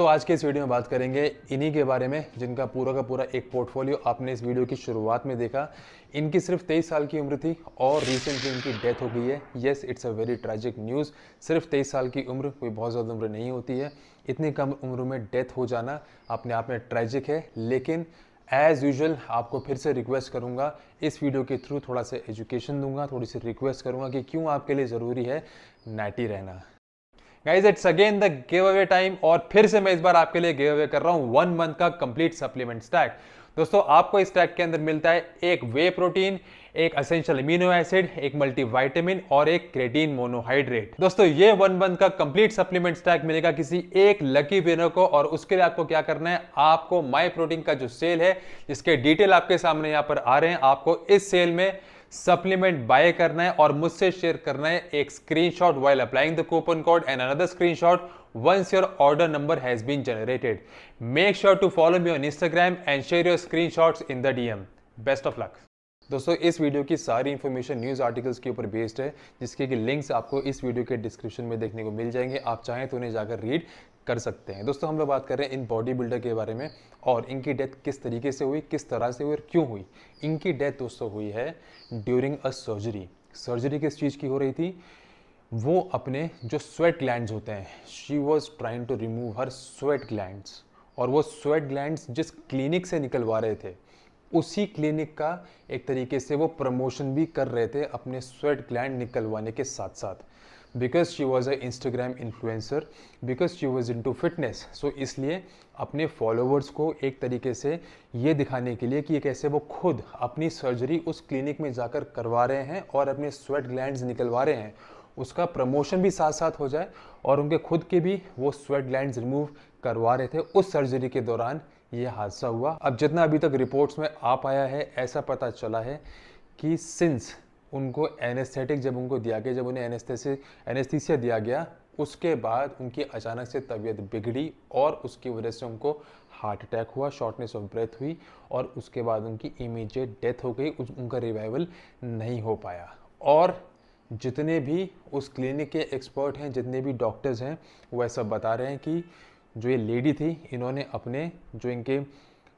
दोस्तों आज के इस वीडियो में बात करेंगे इन्हीं के बारे में जिनका पूरा का पूरा एक पोर्टफोलियो आपने इस वीडियो की शुरुआत में देखा इनकी सिर्फ 23 साल की उम्र थी और रिसेंटली इनकी डेथ हो गई है yes it's a very tragic news सिर्फ 23 साल की उम्र कोई बहुत ज़्यादा उम्र नहीं होती है इतनी कम उम्र में डेथ हो जाना अपने आप में ट्रैजिक है लेकिन एज़ यूजल आपको फिर से रिक्वेस्ट करूँगा इस वीडियो के थ्रू थोड़ा सा एजुकेशन दूंगा थोड़ी सी रिक्वेस्ट करूँगा कि क्यों आपके लिए ज़रूरी है नाइटी रहना guys it's again the giveaway time और फिर से मैं इस बार आपके लिए गिव अवे कर रहा हूँ वन मंथ का कंप्लीट सप्लीमेंट स्टैक दोस्तों आपको इस स्टैक के अंदर मिलता है एक वे प्रोटीन एक असेंशियल इम्यूनो एसिड एक मल्टीवाइटामिन और एक क्रेटीन मोनोहाइड्रेट दोस्तों ये वन मंथ का कंप्लीट सप्लीमेंट स्टैक मिलेगा किसी एक लकी विनर को और उसके लिए आपको क्या करना है आपको माई प्रोटीन का जो सेल है जिसके डिटेल आपके सामने यहाँ पर आ रहे हैं आपको इस सेल में सप्लीमेंट बाय करना है और मुझसे शेयर करना है एक screenshot while applying the coupon code and another screenshot once your order number has been generated. Make sure to follow me on Instagram and share your screenshots in the DM. Best of luck दोस्तों इस video की सारी information news articles के ऊपर based है जिसके कि links आपको इस वीडियो के डिस्क्रिप्शन में देखने को मिल जाएंगे आप चाहें तो उन्हें जाकर रीड कर सकते हैं दोस्तों हम लोग बात कर रहे हैं इन बॉडी बिल्डर के बारे में और इनकी डेथ किस तरीके से हुई किस तरह से हुई और क्यों हुई इनकी डेथ दोस्तों हुई है ड्यूरिंग अ सर्जरी सर्जरी किस चीज़ की हो रही थी वो अपने जो स्वेट ग्लैंड होते हैं she was trying to remove her sweat gland और वो स्वेट ग्लैंड जिस क्लिनिक से निकलवा रहे थे उसी क्लिनिक का एक तरीके से वो प्रमोशन भी कर रहे थे अपने स्वेट ग्लैंड निकलवाने के साथ साथ because she was a Instagram influencer because she was into fitness so इसलिए अपने फॉलोवर्स को एक तरीके से ये दिखाने के लिए कि कैसे वो खुद अपनी सर्जरी उस क्लिनिक में जाकर करवा रहे हैं और अपने स्वेट ग्लैंड निकलवा रहे हैं उसका प्रमोशन भी साथ साथ हो जाए और उनके खुद के भी वो स्वेट ग्लैंड रिमूव करवा रहे थे उस सर्जरी के दौरान ये हादसा हुआ अब जितना अभी तक रिपोर्ट्स में आ पाया है ऐसा पता चला है कि सिंस उनको एनेस्थेटिक जब उनको दिया गया जब उन्हें एनेस्थेसिस एनेस्थीसिया दिया गया उसके बाद उनकी अचानक से तबीयत बिगड़ी और उसकी वजह से उनको हार्ट अटैक हुआ शॉर्टनेस ऑफ ब्रेथ हुई और उसके बाद उनकी इमीजिएट डेथ हो गई उनका रिवाइवल नहीं हो पाया और जितने भी उस क्लिनिक के एक्सपर्ट हैं जितने भी डॉक्टर्स हैं वह सब बता रहे हैं कि जो ये लेडी थी इन्होंने अपने जो इनके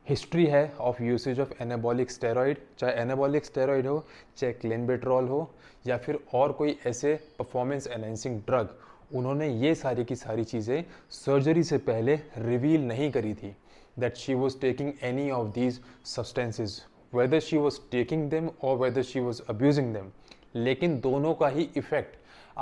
हिस्ट्री है of usage of anabolic steroid चाहे एनाबॉलिक स्टेरॉइड हो चाहे क्लेनबेट्रॉल हो या फिर और कोई ऐसे परफॉर्मेंस एनहेंसिंग ड्रग उन्होंने ये सारी की सारी चीज़ें सर्जरी से पहले रिवील नहीं करी थी that she was taking any of these substances whether she was taking them और whether she was abusing them लेकिन दोनों का ही इफ़ेक्ट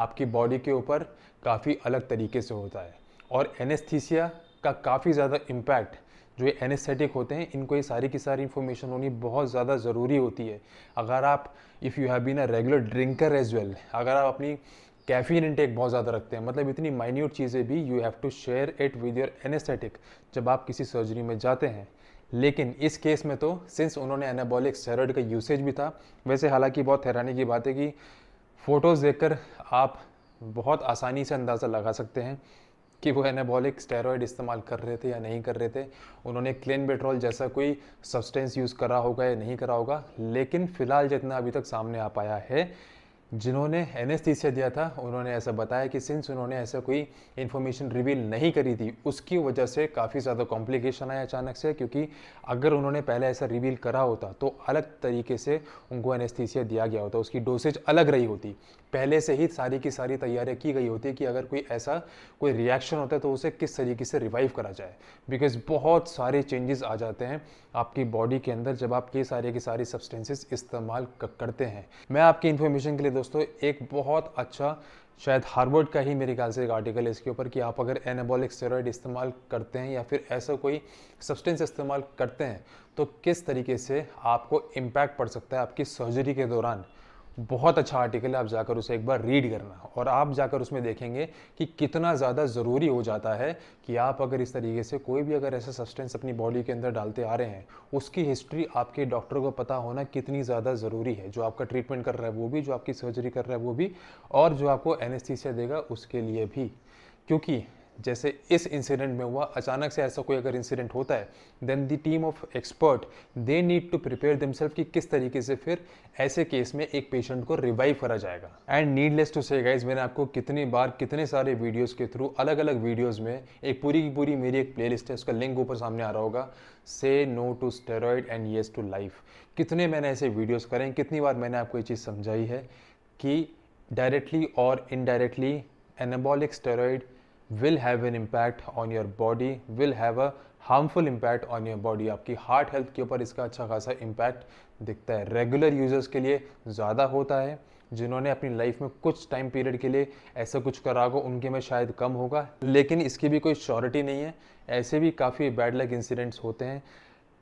आपकी बॉडी के ऊपर काफ़ी अलग तरीके से होता है और एनेस्थीसिया का काफ़ी ज़्यादा इम्पैक्ट जो ये एनेस्थेटिक होते हैं इनको ये सारी की सारी इन्फॉर्मेशन होनी बहुत ज़्यादा ज़रूरी होती है अगर आप if you have been a regular drinker as well अगर आप अपनी कैफीन इंटेक बहुत ज़्यादा रखते हैं मतलब इतनी माइन्यूट चीज़ें भी you have to share it with your anaesthetic जब आप किसी सर्जरी में जाते हैं लेकिन इस केस में तो सिंस उन्होंने एनाबॉलिक स्टेरॉइड का यूसेज भी था वैसे हालांकि बहुत हैरानी की बात है कि फ़ोटोज़ देखकर आप बहुत आसानी से अंदाज़ा लगा सकते हैं कि वो एनाबॉलिक स्टेरॉयड इस्तेमाल कर रहे थे या नहीं कर रहे थे उन्होंने क्लेन बेट्रोल जैसा कोई सब्सटेंस यूज़ करा होगा या नहीं करा होगा लेकिन फ़िलहाल जितना अभी तक सामने आ पाया है जिन्होंने एन दिया था उन्होंने ऐसा बताया कि सिंस उन्होंने ऐसा कोई इन्फॉर्मेशन रिवील नहीं करी थी उसकी वजह से काफ़ी ज़्यादा कॉम्प्लिकेशन आया अचानक से क्योंकि अगर उन्होंने पहले ऐसा रिवील करा होता तो अलग तरीके से उनको एन दिया गया होता उसकी डोसेज अलग रही होती पहले से ही सारी की सारी तैयारियाँ की गई होती कि अगर कोई ऐसा कोई रिएक्शन होता है तो उसे किस तरीके से रिवाइव करा जाए बिकॉज बहुत सारे चेंजेस आ जाते हैं आपकी बॉडी के अंदर जब आप के सारे के सारे सब्सटेंसेस इस्तेमाल करते हैं मैं आपकी इन्फॉर्मेशन के लिए दोस्तों एक बहुत अच्छा शायद हार्वर्ड का ही मेरे ख्याल से एक आर्टिकल है इसके ऊपर कि आप अगर एनाबॉलिक स्टेरॉयड इस्तेमाल करते हैं या फिर ऐसा कोई सब्सटेंस इस्तेमाल करते हैं तो किस तरीके से आपको इम्पैक्ट पड़ सकता है आपकी सर्जरी के दौरान बहुत अच्छा आर्टिकल है आप जाकर उसे एक बार रीड करना और आप जाकर उसमें देखेंगे कि कितना ज़्यादा ज़रूरी हो जाता है कि आप अगर इस तरीके से कोई भी अगर ऐसा सब्सटेंस अपनी बॉडी के अंदर डालते आ रहे हैं उसकी हिस्ट्री आपके डॉक्टर को पता होना कितनी ज़्यादा ज़रूरी है जो आपका ट्रीटमेंट कर रहा है वो भी जो आपकी सर्जरी कर रहा है वो भी और जो आपको एनेस्थीसिया देगा उसके लिए भी क्योंकि जैसे इस इंसिडेंट में हुआ अचानक से ऐसा कोई अगर इंसिडेंट होता है then the team of expert they need to prepare themself कि किस तरीके से फिर ऐसे केस में एक पेशेंट को रिवाइव करा जाएगा and needless to say guys मैंने आपको कितनी बार कितने सारे वीडियोज़ के थ्रू अलग अलग वीडियोज़ में एक पूरी की पूरी मेरी एक प्ले है उसका लिंक ऊपर सामने आ रहा होगा say no to steroid and yes to life कितने मैंने ऐसे वीडियोज़ करें कितनी बार मैंने आपको ये चीज़ समझाई है कि डायरेक्टली और indirectly anabolic steroid will have an impact on your body will have a harmful impact on your body आपकी हार्ट हेल्थ के ऊपर इसका अच्छा खासा इम्पैक्ट दिखता है रेगुलर यूजर्स के लिए ज़्यादा होता है जिन्होंने अपनी लाइफ में कुछ टाइम पीरियड के लिए ऐसा कुछ करा हो उनके में शायद कम होगा लेकिन इसकी भी कोई श्योरिटी नहीं है ऐसे भी काफ़ी बैड लक इंसिडेंट्स होते हैं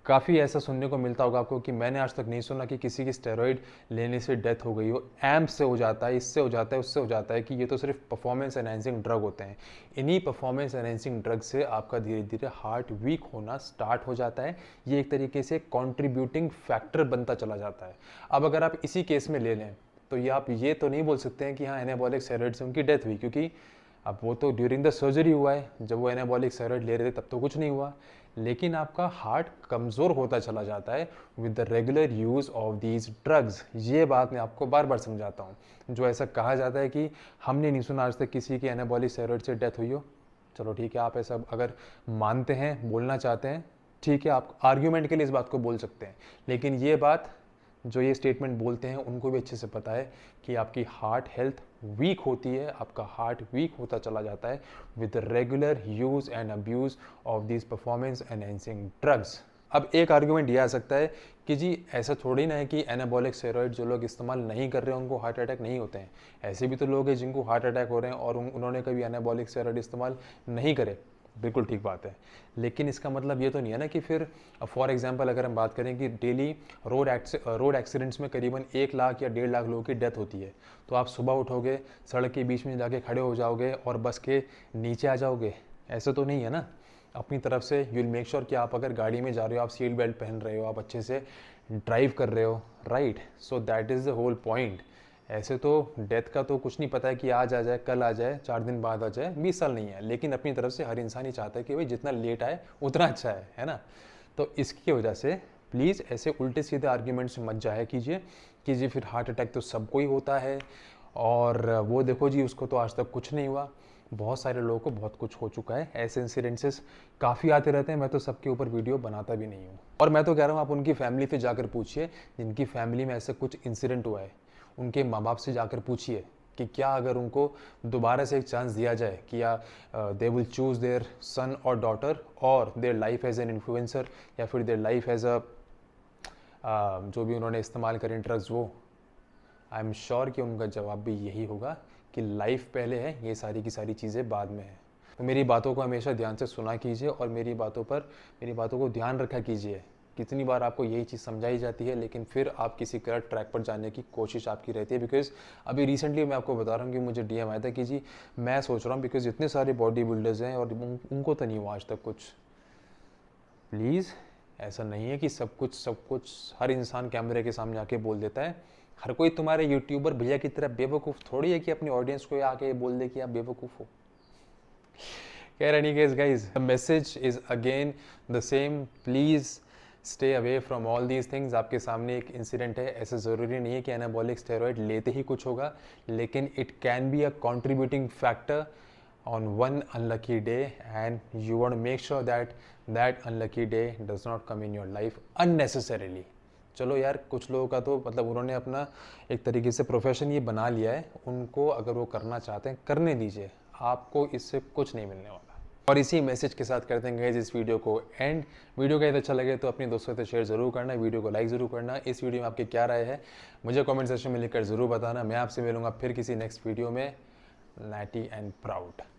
काफ़ी ऐसा सुनने को मिलता होगा आपको कि मैंने आज तक नहीं सुना कि किसी की स्टेरॉइड लेने से डेथ हो गई हो एम से हो जाता है इससे हो जाता है उससे हो जाता है कि ये तो सिर्फ परफॉर्मेंस एनहेंसिंग ड्रग होते हैं इन्हीं परफॉर्मेंस एनहेंसिंग ड्रग से आपका धीरे धीरे हार्ट वीक होना स्टार्ट हो जाता है ये एक तरीके से कॉन्ट्रीब्यूटिंग फैक्टर बनता चला जाता है अब अगर आप इसी केस में ले लें तो ये आप ये तो नहीं बोल सकते हैं कि हाँ एनाबॉलिक स्टेरॉइड से उनकी डेथ हुई क्योंकि अब वो तो ड्यूरिंग द सर्जरी हुआ है जब वो एनाबॉलिक स्टेरॉइड ले रहे थे तब तो कुछ नहीं हुआ लेकिन आपका हार्ट कमज़ोर होता चला जाता है with the regular use of these drugs ये बात मैं आपको बार बार समझाता हूँ जो ऐसा कहा जाता है कि हमने नहीं सुना आज तक किसी की एनाबॉलिक स्टेरॉइड से डेथ हुई हो चलो ठीक है आप ऐसा अगर मानते हैं बोलना चाहते हैं ठीक है आप आर्ग्यूमेंट के लिए इस बात को बोल सकते हैं लेकिन ये बात जो ये स्टेटमेंट बोलते हैं उनको भी अच्छे से पता है कि आपकी हार्ट हेल्थ वीक होती है आपका हार्ट वीक होता चला जाता है with regular use and abuse of this performance enhancing drugs अब एक आर्ग्यूमेंट ये आ सकता है कि जी ऐसा थोड़ी ना है कि एनाबॉलिक स्टेरॉइड जो लोग इस्तेमाल नहीं कर रहे हैं उनको हार्ट अटैक नहीं होते हैं ऐसे भी तो लोग हैं जिनको हार्ट अटैक हो रहे हैं और उन्होंने कभी एनाबॉलिक स्टेरॉइड इस्तेमाल नहीं करे बिल्कुल ठीक बात है लेकिन इसका मतलब ये तो नहीं है ना कि फिर फॉर एग्जांपल अगर हम बात करें कि डेली रोड रोड एक्सीडेंट्स में करीबन एक लाख या डेढ़ लाख लोगों की डेथ होती है तो आप सुबह उठोगे सड़क के बीच में जाके खड़े हो जाओगे और बस के नीचे आ जाओगे ऐसे तो नहीं है ना अपनी तरफ से यू विल मेक श्योर कि आप अगर गाड़ी में जा रहे हो आप सीट बेल्ट पहन रहे हो आप अच्छे से ड्राइव कर रहे हो right so that is the whole point ऐसे तो डेथ का तो कुछ नहीं पता है कि आज आ जाए कल आ जाए चार दिन बाद आ जाए बीस साल नहीं है लेकिन अपनी तरफ से हर इंसान ही चाहता है कि भाई जितना लेट आए उतना अच्छा है है ना तो इसकी वजह से प्लीज़ ऐसे उल्टे सीधे आर्ग्यूमेंट्स मत जाया कीजिए कि जी फिर हार्ट अटैक तो सबको ही होता है और वो देखो जी उसको तो आज तक कुछ नहीं हुआ बहुत सारे लोगों को बहुत कुछ हो चुका है ऐसे इंसिडेंसेस काफ़ी आते रहते हैं मैं तो सबके ऊपर वीडियो बनाता भी नहीं हूँ और मैं तो कह रहा हूँ आप उनकी फैमिली से जाकर पूछिए जिनकी फैमिली में ऐसे कुछ इंसिडेंट हुआ है उनके माँ बाप से जाकर पूछिए कि क्या अगर उनको दोबारा से एक चांस दिया जाए कि या they will choose their son और डॉटर और their life as an influencer या फिर देयर लाइफ एज अ जो भी उन्होंने इस्तेमाल करें ड्रग्स वो आई एम श्योर कि उनका जवाब भी यही होगा कि लाइफ पहले है ये सारी की सारी चीज़ें बाद में है तो मेरी बातों को हमेशा ध्यान से सुना कीजिए और मेरी बातों पर मेरी बातों को ध्यान रखा कीजिए कितनी बार आपको यही चीज़ समझाई जाती है लेकिन फिर आप किसी गलत ट्रैक पर जाने की कोशिश आपकी रहती है बिकॉज अभी रिसेंटली मैं आपको बता रहा हूँ कि मुझे डी आया था कि जी मैं सोच रहा हूँ बिकॉज इतने सारे बॉडी बिल्डर्स हैं और उनको तो नहीं हुआ आज तक कुछ प्लीज़ ऐसा नहीं है कि सब कुछ सब कुछ हर इंसान कैमरे के सामने आके बोल देता है हर कोई तुम्हारे यूट्यूबर भैया की तरह बेवकूफ़ थोड़ी है कि अपनी ऑडियंस को आके बोल दे कि आप बेवकूफ़ हो कह anyways guys the message is again the same please stay away from all these things आपके सामने एक इंसिडेंट है ऐसे ज़रूरी नहीं है कि एनाबॉलिक स्टेरॉयड लेते ही कुछ होगा लेकिन it can be a contributing factor on one unlucky day and you want make sure that that unlucky day does not come in your life unnecessarily चलो यार कुछ लोगों का तो मतलब उन्होंने अपना एक तरीके से प्रोफेशन ये बना लिया है उनको अगर वो करना चाहते हैं करने दीजिए आपको इससे कुछ नहीं मिलने वाला और इसी मैसेज के साथ कर देंगे इस वीडियो को एंड वीडियो का यदि अच्छा लगे तो अपने दोस्तों से शेयर जरूर करना वीडियो को लाइक ज़रूर करना इस वीडियो में आपकी क्या राय है मुझे कमेंट सेक्शन में लिखकर ज़रूर बताना मैं आपसे मिलूंगा फिर किसी नेक्स्ट वीडियो में नाइटी एंड प्राउड